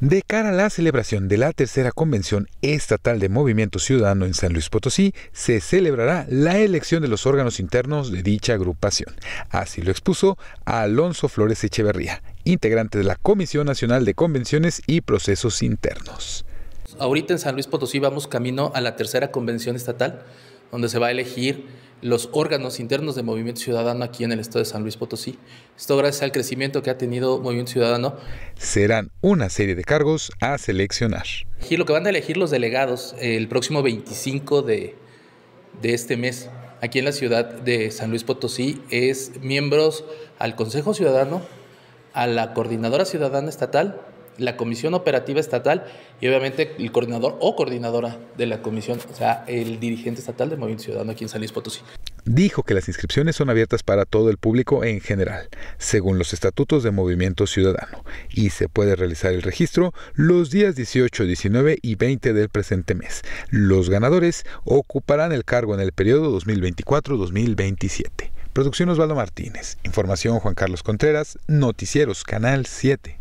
De cara a la celebración de la tercera convención estatal de Movimiento Ciudadano en San Luis Potosí, se celebrará la elección de los órganos internos de dicha agrupación. Así lo expuso Alonso Flores Echeverría, integrante de la Comisión Nacional de Convenciones y Procesos Internos. Ahorita en San Luis Potosí vamos camino a la tercera convención estatal, donde se va a elegir los órganos internos de Movimiento Ciudadano aquí en el estado de San Luis Potosí. Esto gracias al crecimiento que ha tenido Movimiento Ciudadano. Serán una serie de cargos a seleccionar. Y lo que van a elegir los delegados eh, el próximo 25 de, de este mes aquí en la ciudad de San Luis Potosí es miembros al Consejo Ciudadano, a la Coordinadora Ciudadana Estatal, la Comisión Operativa Estatal y obviamente el coordinador o coordinadora de la comisión, o sea, el dirigente estatal del Movimiento Ciudadano aquí en San Luis Potosí. Dijo que las inscripciones son abiertas para todo el público en general, según los estatutos de Movimiento Ciudadano, y se puede realizar el registro los días 18, 19 y 20 del presente mes. Los ganadores ocuparán el cargo en el periodo 2024-2027. Producción Osvaldo Martínez. Información Juan Carlos Contreras. Noticieros, Canal 7.